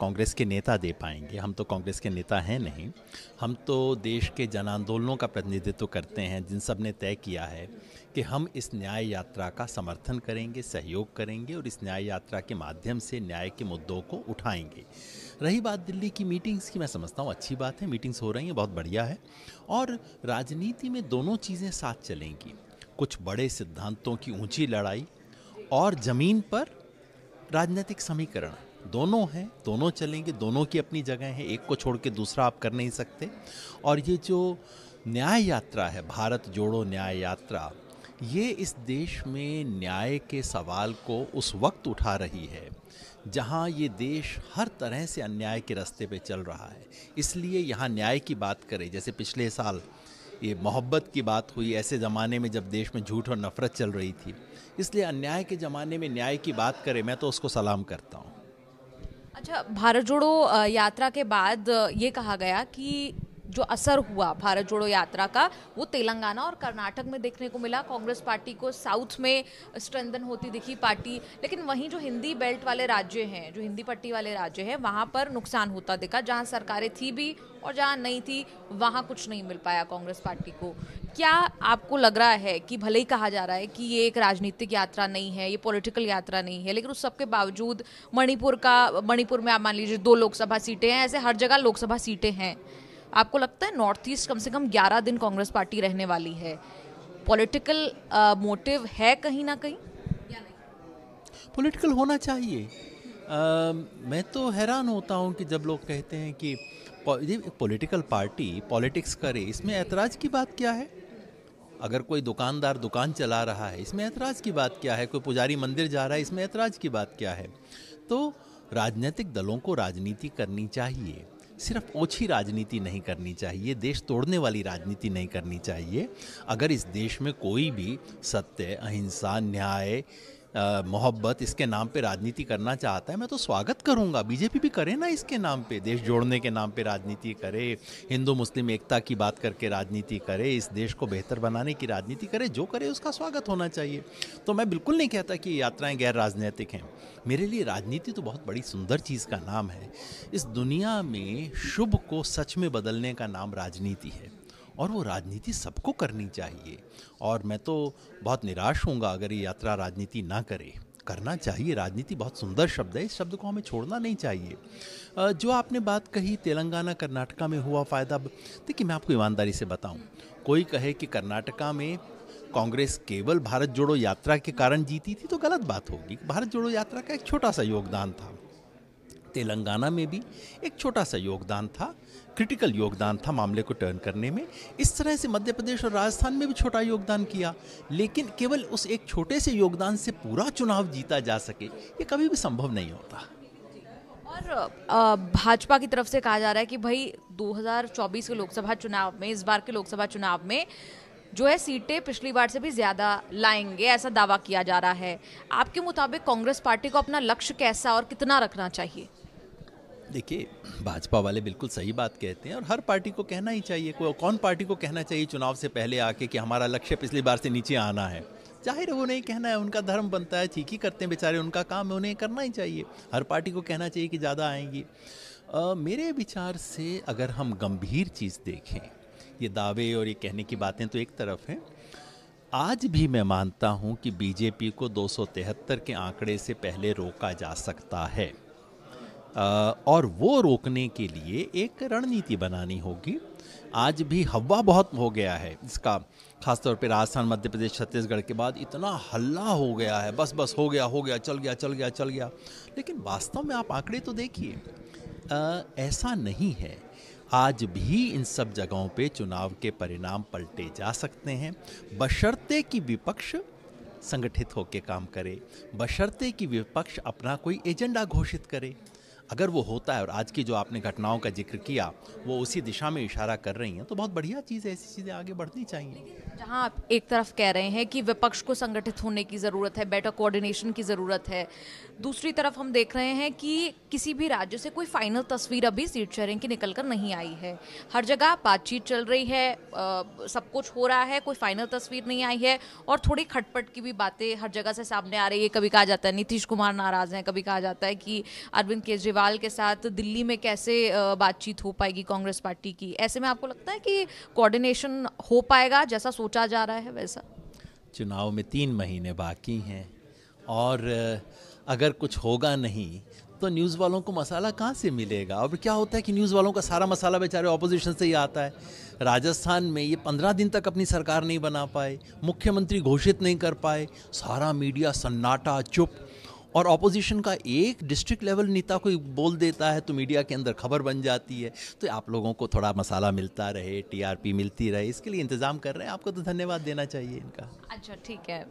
कांग्रेस के नेता दे पाएंगे हम तो कांग्रेस के नेता हैं नहीं हम तो देश के जन आंदोलनों का प्रतिनिधित्व करते हैं जिन सब ने तय किया है कि हम इस न्याय यात्रा का समर्थन करेंगे सहयोग करेंगे और इस न्याय यात्रा के माध्यम से न्याय के मुद्दों को उठाएंगे रही बात दिल्ली की मीटिंग्स की मैं समझता हूँ अच्छी बात है मीटिंग्स हो रही हैं बहुत बढ़िया है और राजनीति में दोनों चीज़ें साथ चलेंगी कुछ बड़े सिद्धांतों की ऊंची लड़ाई और ज़मीन पर राजनीतिक समीकरण दोनों हैं दोनों चलेंगे दोनों की अपनी जगह है एक को छोड़ के दूसरा आप कर नहीं सकते और ये जो न्याय यात्रा है भारत जोड़ो न्याय यात्रा ये इस देश में न्याय के सवाल को उस वक्त उठा रही है जहाँ ये देश हर तरह से अन्याय के रास्ते पे चल रहा है इसलिए यहाँ न्याय की बात करें जैसे पिछले साल ये मोहब्बत की बात हुई ऐसे ज़माने में जब देश में झूठ और नफ़रत चल रही थी इसलिए अन्याय के ज़माने में न्याय की बात करें मैं तो उसको सलाम करता हूँ अच्छा भारत जोड़ो यात्रा के बाद ये कहा गया कि जो असर हुआ भारत जोड़ो यात्रा का वो तेलंगाना और कर्नाटक में देखने को मिला कांग्रेस पार्टी को साउथ में स्ट्रेंथन होती दिखी पार्टी लेकिन वहीं जो हिंदी बेल्ट वाले राज्य हैं जो हिंदी पट्टी वाले राज्य हैं वहाँ पर नुकसान होता दिखा जहाँ सरकारें थी भी और जहाँ नहीं थी वहाँ कुछ नहीं मिल पाया कांग्रेस पार्टी को क्या आपको लग रहा है कि भले ही कहा जा रहा है कि ये एक राजनीतिक यात्रा नहीं है ये पॉलिटिकल यात्रा नहीं है लेकिन उस सबके बावजूद मणिपुर का मणिपुर में आप मान लीजिए दो लोकसभा सीटें हैं ऐसे हर जगह लोकसभा सीटें हैं आपको लगता है नॉर्थ ईस्ट कम से कम 11 दिन कांग्रेस पार्टी रहने वाली है पॉलिटिकल मोटिव uh, है कहीं ना कहीं पॉलिटिकल होना चाहिए uh, मैं तो हैरान होता हूँ कि जब लोग कहते हैं कि पॉलिटिकल पार्टी पॉलिटिक्स करे इसमें ऐतराज़ की बात क्या है अगर कोई दुकानदार दुकान चला रहा है इसमें ऐतराज़ की बात क्या है कोई पुजारी मंदिर जा रहा है इसमें ऐतराज़ की बात क्या है तो राजनीतिक दलों को राजनीति करनी चाहिए सिर्फ ओछी राजनीति नहीं करनी चाहिए देश तोड़ने वाली राजनीति नहीं करनी चाहिए अगर इस देश में कोई भी सत्य अहिंसा न्याय मोहब्बत इसके नाम पे राजनीति करना चाहता है मैं तो स्वागत करूंगा बीजेपी भी करे ना इसके नाम पे देश जोड़ने के नाम पे राजनीति करे हिंदू मुस्लिम एकता की बात करके राजनीति करे इस देश को बेहतर बनाने की राजनीति करे जो करे उसका स्वागत होना चाहिए तो मैं बिल्कुल नहीं कहता कि यात्राएँ गैर राजनीतिक हैं मेरे लिए राजनीति तो बहुत बड़ी सुंदर चीज़ का नाम है इस दुनिया में शुभ को सच में बदलने का नाम राजनीति है और वो राजनीति सबको करनी चाहिए और मैं तो बहुत निराश होऊंगा अगर ये यात्रा राजनीति ना करे करना चाहिए राजनीति बहुत सुंदर शब्द है इस शब्द को हमें छोड़ना नहीं चाहिए जो आपने बात कही तेलंगाना कर्नाटका में हुआ फ़ायदा देखिए मैं आपको ईमानदारी से बताऊं कोई कहे कि कर्नाटका में कांग्रेस केवल भारत जोड़ो यात्रा के कारण जीती थी तो गलत बात होगी भारत जोड़ो यात्रा का एक छोटा सा योगदान था तेलंगाना में भी एक छोटा सा योगदान था क्रिटिकल योगदान था मामले को टर्न करने में इस तरह से मध्य प्रदेश और राजस्थान में भी छोटा योगदान किया लेकिन केवल उस एक छोटे से योगदान से पूरा चुनाव जीता जा सके ये कभी भी संभव नहीं होता और भाजपा की तरफ से कहा जा रहा है कि भाई 2024 के लोकसभा चुनाव में इस बार के लोकसभा चुनाव में जो है सीटें पिछली बार से भी ज़्यादा लाएंगे ऐसा दावा किया जा रहा है आपके मुताबिक कांग्रेस पार्टी को अपना लक्ष्य कैसा और कितना रखना चाहिए देखिए भाजपा वाले बिल्कुल सही बात कहते हैं और हर पार्टी को कहना ही चाहिए कोई कौन पार्टी को कहना चाहिए चुनाव से पहले आके कि हमारा लक्ष्य पिछली बार से नीचे आना है जाहिर है वो नहीं कहना है उनका धर्म बनता है ठीक ही करते हैं बेचारे उनका काम है उन्हें करना ही चाहिए हर पार्टी को कहना चाहिए कि ज़्यादा आएंगी मेरे विचार से अगर हम गंभीर चीज़ देखें ये दावे और ये कहने की बातें तो एक तरफ हैं आज भी मैं मानता हूं कि बीजेपी को दो के आंकड़े से पहले रोका जा सकता है और वो रोकने के लिए एक रणनीति बनानी होगी आज भी हवा बहुत हो गया है इसका खासतौर पर राजस्थान मध्य प्रदेश छत्तीसगढ़ के बाद इतना हल्ला हो गया है बस बस हो गया हो गया चल गया चल गया चल गया लेकिन वास्तव में आप आंकड़े तो देखिए ऐसा नहीं है आज भी इन सब जगहों पे चुनाव के परिणाम पलटे जा सकते हैं बशर्ते कि विपक्ष संगठित होकर काम करे बशर्ते कि विपक्ष अपना कोई एजेंडा घोषित करे अगर वो होता है और आज की जो आपने घटनाओं का जिक्र किया वो उसी दिशा में इशारा कर रही हैं तो बहुत बढ़िया चीज़ है ऐसी चीज़ें आगे बढ़नी चाहिए जहां आप एक तरफ कह रहे हैं कि विपक्ष को संगठित होने की ज़रूरत है बेटर कोऑर्डिनेशन की ज़रूरत है दूसरी तरफ हम देख रहे हैं कि किसी भी राज्य से कोई फाइनल तस्वीर अभी सीट शेयरिंग की निकल कर नहीं आई है हर जगह बातचीत चल रही है आ, सब कुछ हो रहा है कोई फाइनल तस्वीर नहीं आई है और थोड़ी खटपट की भी बातें हर जगह से सामने आ रही है कभी कहा जाता है नीतीश कुमार नाराज़ हैं कभी कहा जाता है कि अरविंद केजरीवाल के साथ दिल्ली में कैसे बातचीत हो पाएगी कांग्रेस पार्टी की ऐसे में आपको लगता है कि कोऑर्डिनेशन हो पाएगा जैसा सोचा जा रहा है वैसा चुनाव में तीन महीने बाकी हैं और अगर कुछ होगा नहीं तो न्यूज़ वालों को मसाला कहाँ से मिलेगा और क्या होता है कि न्यूज़ वालों का सारा मसाला बेचारे ऑपोजिशन से ही आता है राजस्थान में ये पंद्रह दिन तक अपनी सरकार नहीं बना पाए मुख्यमंत्री घोषित नहीं कर पाए सारा मीडिया सन्नाटा चुप और ऑपोजिशन का एक डिस्ट्रिक्ट लेवल नेता कोई बोल देता है तो मीडिया के अंदर खबर बन जाती है तो आप लोगों को थोड़ा मसाला मिलता रहे टीआरपी मिलती रहे इसके लिए इंतज़ाम कर रहे हैं आपको तो धन्यवाद देना चाहिए इनका अच्छा ठीक है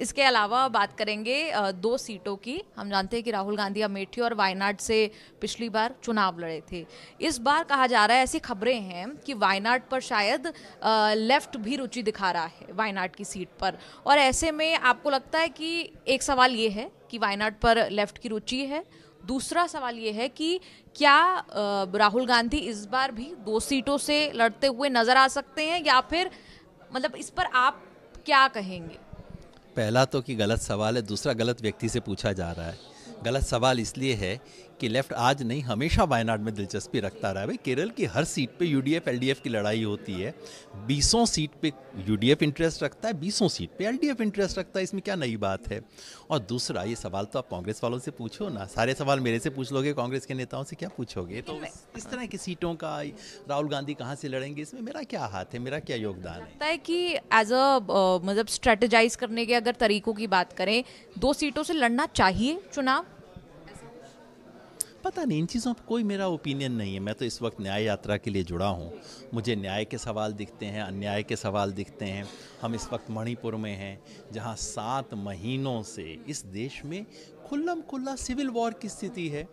इसके अलावा बात करेंगे दो सीटों की हम जानते हैं कि राहुल गांधी अमेठी और वायनाड से पिछली बार चुनाव लड़े थे इस बार कहा जा रहा है ऐसी खबरें हैं कि वायनाड पर शायद लेफ्ट भी रुचि दिखा रहा है वायनाड की सीट पर और ऐसे में आपको लगता है कि एक सवाल ये है कि वायनाड पर लेफ्ट की रुचि है दूसरा सवाल ये है कि क्या राहुल गांधी इस बार भी दो सीटों से लड़ते हुए नजर आ सकते हैं या फिर मतलब इस पर आप क्या कहेंगे पहला तो कि गलत सवाल है दूसरा गलत व्यक्ति से पूछा जा रहा है गलत सवाल इसलिए है कि लेफ्ट आज नहीं हमेशा वायनाड में दिलचस्पी रखता रहा है भाई केरल की हर सीट पे यूडीएफ एलडीएफ की लड़ाई होती है बीसों सीट पे यूडीएफ इंटरेस्ट रखता है बीसों सीट पे एलडीएफ इंटरेस्ट रखता है इसमें क्या नई बात है और दूसरा ये सवाल तो आप कांग्रेस वालों से पूछो ना सारे सवाल मेरे से पूछ लोगे कांग्रेस के नेताओं से क्या पूछोगे तो इस तरह की सीटों का राहुल गांधी कहाँ से लड़ेंगे इसमें मेरा क्या हाथ है मेरा क्या योगदान है है कि एज अ मतलब स्ट्रेटेजाइज करने के अगर तरीकों की बात करें दो सीटों से लड़ना चाहिए चुनाव पता नहीं इन चीज़ों पर कोई मेरा ओपिनियन नहीं है मैं तो इस वक्त न्याय यात्रा के लिए जुड़ा हूँ मुझे न्याय के सवाल दिखते हैं अन्याय के सवाल दिखते हैं हम इस वक्त मणिपुर में हैं जहाँ सात महीनों से इस देश में खुल्लम खुल्ला सिविल वॉर की स्थिति है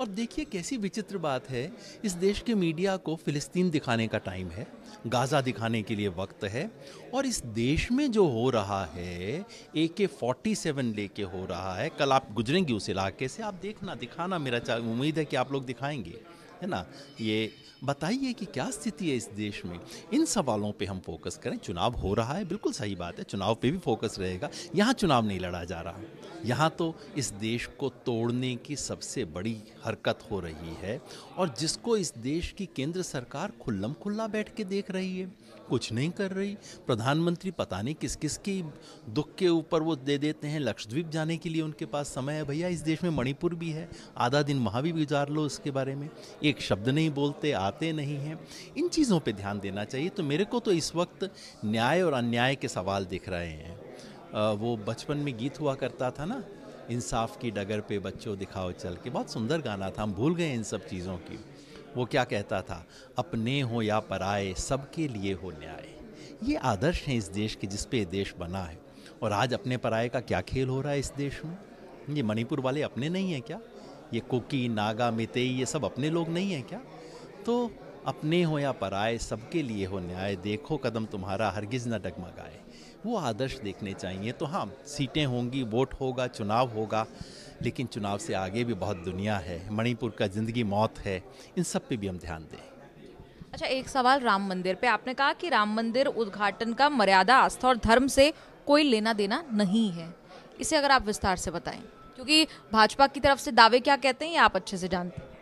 और देखिए कैसी विचित्र बात है इस देश के मीडिया को फिलिस्तीन दिखाने का टाइम है गाज़ा दिखाने के लिए वक्त है और इस देश में जो हो रहा है ए के फोर्टी सेवन ले के हो रहा है कल आप गुजरेंगी उस इलाके से आप देखना दिखाना मेरा उम्मीद है कि आप लोग दिखाएंगे है ना ये बताइए कि क्या स्थिति है इस देश में इन सवालों पे हम फोकस करें चुनाव हो रहा है बिल्कुल सही बात है चुनाव पे भी फोकस रहेगा यहाँ चुनाव नहीं लड़ा जा रहा यहाँ तो इस देश को तोड़ने की सबसे बड़ी हरकत हो रही है और जिसको इस देश की केंद्र सरकार खुल्लम खुल्ला बैठ के देख रही है कुछ नहीं कर रही प्रधानमंत्री पता नहीं किस किस की दुख के ऊपर वो दे देते हैं लक्षद्वीप जाने के लिए उनके पास समय है भैया इस देश में मणिपुर भी है आधा दिन वहाँ भी गुजार लो उसके बारे में एक शब्द नहीं बोलते आते नहीं हैं इन चीज़ों पर ध्यान देना चाहिए तो मेरे को तो इस वक्त न्याय और अन्याय के सवाल दिख रहे हैं वो बचपन में गीत हुआ करता था ना इंसाफ की डगर पे बच्चों दिखाओ चल के बहुत सुंदर गाना था हम भूल गए इन सब चीज़ों की वो क्या कहता था अपने हो या पराए सबके लिए हो न्याय ये आदर्श हैं इस देश के जिसपे ये देश बना है और आज अपने पराए का क्या खेल हो रहा है इस देश में ये मणिपुर वाले अपने नहीं हैं क्या ये कुकी नागा मितई ये सब अपने लोग नहीं हैं क्या तो अपने हो या पराए सबके लिए हो न्याय देखो कदम तुम्हारा हरगिज न डगमगाए वो आदर्श देखने चाहिए तो हाँ सीटें होंगी वोट होगा चुनाव होगा लेकिन चुनाव से आगे भी बहुत दुनिया है मणिपुर का ज़िंदगी मौत है इन सब पे भी हम ध्यान दें अच्छा एक सवाल राम मंदिर पे आपने कहा कि राम मंदिर उद्घाटन का मर्यादा आस्था और धर्म से कोई लेना देना नहीं है इसे अगर आप विस्तार से बताएं क्योंकि भाजपा की तरफ से दावे क्या कहते हैं ये आप अच्छे से जानते हैं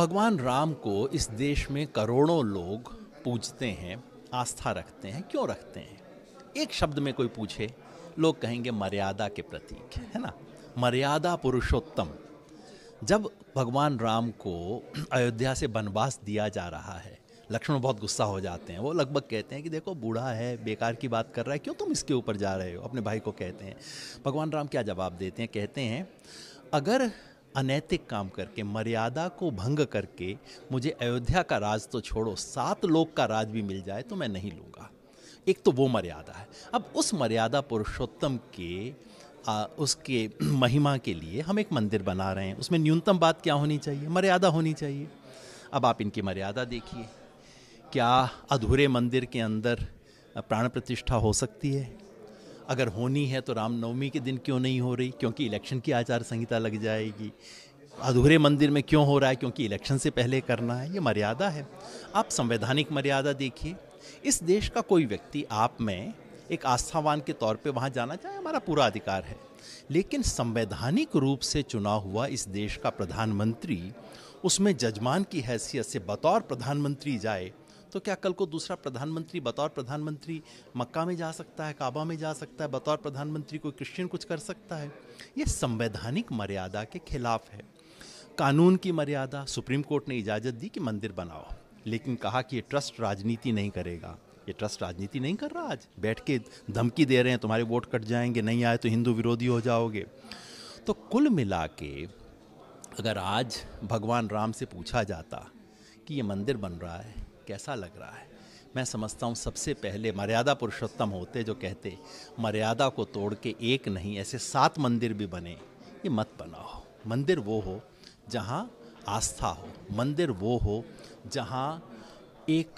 भगवान राम को इस देश में करोड़ों लोग पूजते हैं आस्था रखते हैं क्यों रखते हैं एक शब्द में कोई पूछे लोग कहेंगे मर्यादा के प्रतीक है ना मर्यादा पुरुषोत्तम जब भगवान राम को अयोध्या से वनवास दिया जा रहा है लक्ष्मण बहुत गुस्सा हो जाते हैं वो लगभग कहते हैं कि देखो बूढ़ा है बेकार की बात कर रहा है क्यों तुम इसके ऊपर जा रहे हो अपने भाई को कहते हैं भगवान राम क्या जवाब देते हैं कहते हैं अगर अनैतिक काम करके मर्यादा को भंग करके मुझे अयोध्या का राज तो छोड़ो सात लोग का राज भी मिल जाए तो मैं नहीं लूँगा एक तो वो मर्यादा है अब उस मर्यादा पुरुषोत्तम के आ, उसके महिमा के लिए हम एक मंदिर बना रहे हैं उसमें न्यूनतम बात क्या होनी चाहिए मर्यादा होनी चाहिए अब आप इनकी मर्यादा देखिए क्या अधूरे मंदिर के अंदर प्राण प्रतिष्ठा हो सकती है अगर होनी है तो रामनवमी के दिन क्यों नहीं हो रही क्योंकि इलेक्शन की आचार संहिता लग जाएगी अधूरे मंदिर में क्यों हो रहा है क्योंकि इलेक्शन से पहले करना है ये मर्यादा है आप संवैधानिक मर्यादा देखिए इस देश का कोई व्यक्ति आप में एक आस्थावान के तौर पे वहाँ जाना चाहे हमारा पूरा अधिकार है लेकिन संवैधानिक रूप से चुना हुआ इस देश का प्रधानमंत्री उसमें जजमान की हैसियत से बतौर प्रधानमंत्री जाए तो क्या कल को दूसरा प्रधानमंत्री बतौर प्रधानमंत्री मक्का में जा सकता है काबा में जा सकता है बतौर प्रधानमंत्री कोई क्रिश्चियन कुछ कर सकता है ये संवैधानिक मर्यादा के खिलाफ है कानून की मर्यादा सुप्रीम कोर्ट ने इजाज़त दी कि मंदिर बनाओ लेकिन कहा कि ये ट्रस्ट राजनीति नहीं करेगा ये ट्रस्ट राजनीति नहीं कर रहा आज बैठ के धमकी दे रहे हैं तुम्हारे वोट कट जाएंगे नहीं आए तो हिंदू विरोधी हो जाओगे तो कुल मिला के अगर आज भगवान राम से पूछा जाता कि ये मंदिर बन रहा है कैसा लग रहा है मैं समझता हूँ सबसे पहले मर्यादा पुरुषोत्तम होते जो कहते मर्यादा को तोड़ के एक नहीं ऐसे सात मंदिर भी बने ये मत बनाओ मंदिर वो हो जहाँ आस्था हो मंदिर वो हो जहाँ एक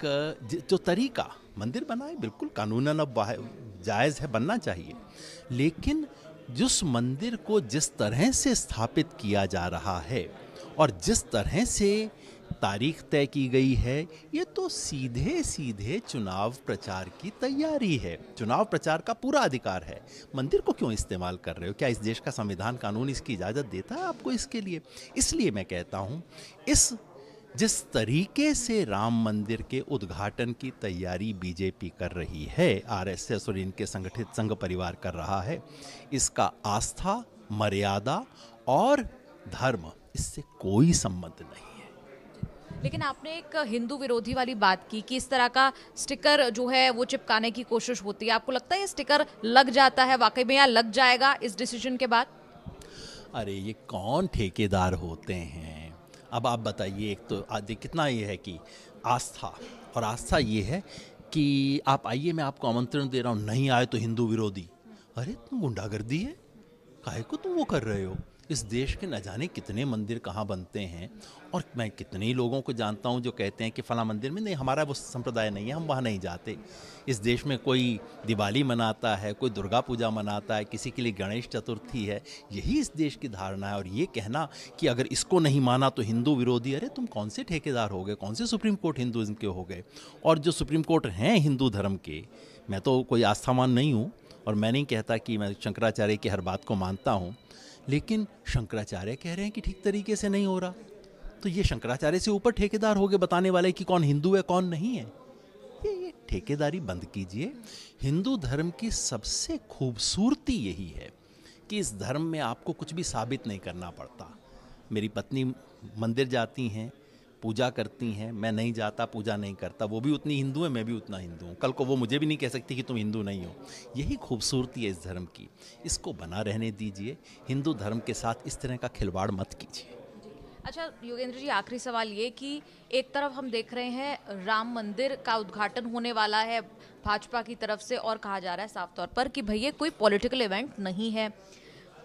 जो तरीका मंदिर बनाए बिल्कुल कानूनन अब जायज़ है बनना चाहिए लेकिन जिस मंदिर को जिस तरह से स्थापित किया जा रहा है और जिस तरह से तारीख तय की गई है ये तो सीधे सीधे चुनाव प्रचार की तैयारी है चुनाव प्रचार का पूरा अधिकार है मंदिर को क्यों इस्तेमाल कर रहे हो क्या इस देश का संविधान कानून इसकी इजाज़त देता है आपको इसके लिए इसलिए मैं कहता हूँ इस जिस तरीके से राम मंदिर के उद्घाटन की तैयारी बीजेपी कर रही है आरएसएस और इनके संगठित संघ परिवार कर रहा है इसका आस्था मर्यादा और धर्म इससे कोई संबंध नहीं लेकिन आपने एक हिंदू विरोधी वाली बात की कि इस तरह का स्टिकर जो है वो चिपकाने की कोशिश होती है आपको लगता है ये स्टिकर लग जाता है वाकई में यहाँ लग जाएगा इस डिसीजन के बाद अरे ये कौन ठेकेदार होते हैं अब आप बताइए एक तो कितना ये है कि आस्था और आस्था ये है कि आप आइए मैं आपको आमंत्रण दे रहा हूँ नहीं आए तो हिंदू विरोधी अरे तुम गुंडागर्दी है काहे को तुम वो कर रहे हो इस देश के न जाने कितने मंदिर कहाँ बनते हैं और मैं कितने लोगों को जानता हूँ जो कहते हैं कि फ़ला मंदिर में नहीं हमारा वो संप्रदाय नहीं है हम वहाँ नहीं जाते इस देश में कोई दिवाली मनाता है कोई दुर्गा पूजा मनाता है किसी के लिए गणेश चतुर्थी है यही इस देश की धारणा है और ये कहना कि अगर इसको नहीं माना तो हिंदू विरोधी अरे तुम कौन से ठेकेदार हो गए कौन से सुप्रीम कोर्ट हिंदुज़म के हो गए और जो सुप्रीम कोर्ट हैं हिंदू धर्म के मैं तो कोई आस्थावान नहीं हूँ और मैं नहीं कहता कि मैं शंकराचार्य की हर बात को मानता हूँ लेकिन शंकराचार्य कह रहे हैं कि ठीक तरीके से नहीं हो रहा तो ये शंकराचार्य से ऊपर ठेकेदार हो गए बताने वाले कि कौन हिंदू है कौन नहीं है ये ये ठेकेदारी बंद कीजिए हिंदू धर्म की सबसे खूबसूरती यही है कि इस धर्म में आपको कुछ भी साबित नहीं करना पड़ता मेरी पत्नी मंदिर जाती हैं पूजा करती हैं मैं नहीं जाता पूजा नहीं करता वो भी उतनी हिंदू है मैं भी उतना हिंदू हूँ कल को वो मुझे भी नहीं कह सकती कि तुम हिंदू नहीं हो यही खूबसूरती है इस धर्म की इसको बना रहने दीजिए हिंदू धर्म के साथ इस तरह का खिलवाड़ मत कीजिए अच्छा योगेंद्र जी आखिरी सवाल ये कि एक तरफ हम देख रहे हैं राम मंदिर का उद्घाटन होने वाला है भाजपा की तरफ से और कहा जा रहा है साफ तौर पर कि भैया कोई पॉलिटिकल इवेंट नहीं है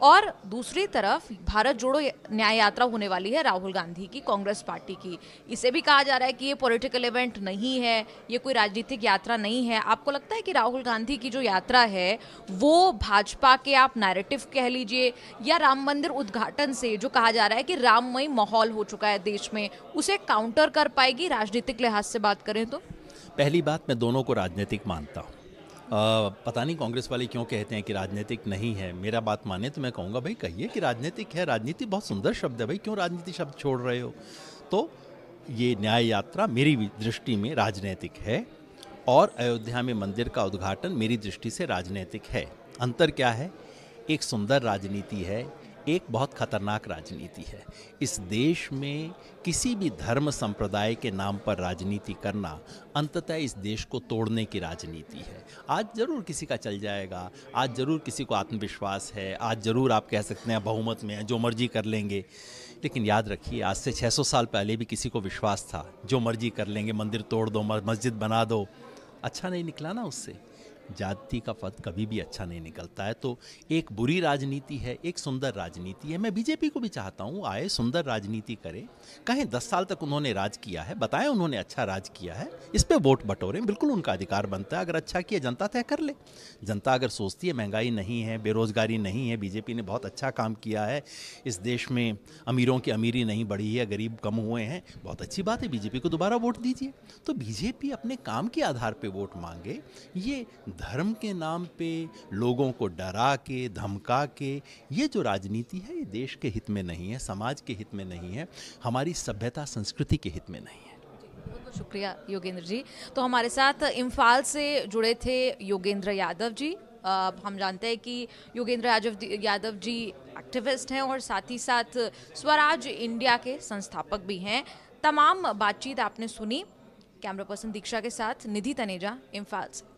और दूसरी तरफ भारत जोड़ो न्याय यात्रा होने वाली है राहुल गांधी की कांग्रेस पार्टी की इसे भी कहा जा रहा है कि ये पॉलिटिकल इवेंट नहीं है ये कोई राजनीतिक यात्रा नहीं है आपको लगता है कि राहुल गांधी की जो यात्रा है वो भाजपा के आप नैरेटिव कह लीजिए या राम मंदिर उद्घाटन से जो कहा जा रहा है कि राममयी माहौल हो चुका है देश में उसे काउंटर कर पाएगी राजनीतिक लिहाज से बात करें तो पहली बात मैं दोनों को राजनीतिक मानता हूँ पता नहीं कांग्रेस वाले क्यों कहते हैं कि राजनीतिक नहीं है मेरा बात माने तो मैं कहूँगा भाई कहिए कि राजनीतिक है राजनीति बहुत सुंदर शब्द है भाई क्यों राजनीति शब्द छोड़ रहे हो तो ये न्याय यात्रा मेरी दृष्टि में राजनीतिक है और अयोध्या में मंदिर का उद्घाटन मेरी दृष्टि से राजनीतिक है अंतर क्या है एक सुंदर राजनीति है एक बहुत खतरनाक राजनीति है इस देश में किसी भी धर्म संप्रदाय के नाम पर राजनीति करना अंततः इस देश को तोड़ने की राजनीति है आज ज़रूर किसी का चल जाएगा आज ज़रूर किसी को आत्मविश्वास है आज ज़रूर आप कह सकते हैं बहुमत में है जो मर्जी कर लेंगे लेकिन याद रखिए आज से 600 साल पहले भी किसी को विश्वास था जो मर्जी कर लेंगे मंदिर तोड़ दो मस्जिद बना दो अच्छा नहीं निकला ना उससे जाति का पद कभी भी अच्छा नहीं निकलता है तो एक बुरी राजनीति है एक सुंदर राजनीति है मैं बीजेपी को भी चाहता हूँ आए सुंदर राजनीति करें कहें दस साल तक उन्होंने राज किया है बताएं उन्होंने अच्छा राज किया है इस पर वोट बटोरें बिल्कुल उनका अधिकार बनता है अगर अच्छा किया जनता तय कर ले जनता अगर सोचती है महंगाई नहीं है बेरोजगारी नहीं है बीजेपी ने बहुत अच्छा काम किया है इस देश में अमीरों की अमीरी नहीं बढ़ी है गरीब कम हुए हैं बहुत अच्छी बात है बीजेपी को दोबारा वोट दीजिए तो बीजेपी अपने काम के आधार पर वोट मांगे ये धर्म के नाम पे लोगों को डरा के धमका के ये जो राजनीति है ये देश के हित में नहीं है समाज के हित में नहीं है हमारी सभ्यता संस्कृति के हित में नहीं है शुक्रिया योगेंद्र जी तो हमारे साथ इम्फाल से जुड़े थे योगेंद्र यादव जी आ, हम जानते हैं कि योगेंद्र यादव यादव जी एक्टिविस्ट हैं और साथ ही साथ स्वराज इंडिया के संस्थापक भी हैं तमाम बातचीत आपने सुनी कैमरा पर्सन दीक्षा के साथ निधि तनेजा इम्फाल से